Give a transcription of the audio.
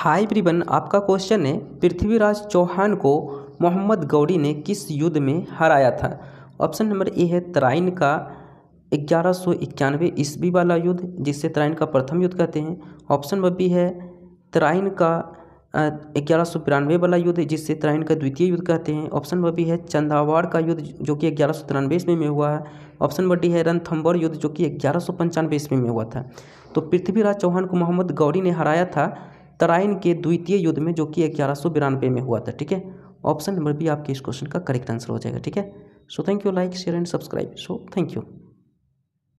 हाय ब्रिबन आपका क्वेश्चन है पृथ्वीराज चौहान को मोहम्मद गौरी ने किस युद्ध में हराया था ऑप्शन नंबर ए है तराइन का ग्यारह सौ इक्यानवे ईस्वी वाला युद्ध जिसे तराइन का प्रथम युद्ध कहते हैं ऑप्शन नंबर बी है तराइन का ग्यारह सौ तिरानवे वाला युद्ध जिससे तराइन का द्वितीय युद्ध कहते हैं ऑप्शन नंबर बी है चंदावाड़ का युद्ध जो कि ग्यारह सौ तिरानवे ईस्वी में हुआ है ऑप्शन नंबर डी है रणथम्बर युद्ध जो कि ग्यारह सौ पंचानवे ईस्वी में हुआ था तो पृथ्वीराज चौहान को मोहम्मद गौरी ने हराया था तराइन के द्वितीय युद्ध में जो कि ग्यारह सौ बिरानवे में हुआ था ठीक है ऑप्शन नंबर बी आपके इस क्वेश्चन का करेक्ट आंसर हो जाएगा ठीक है so thank you like share and subscribe so thank you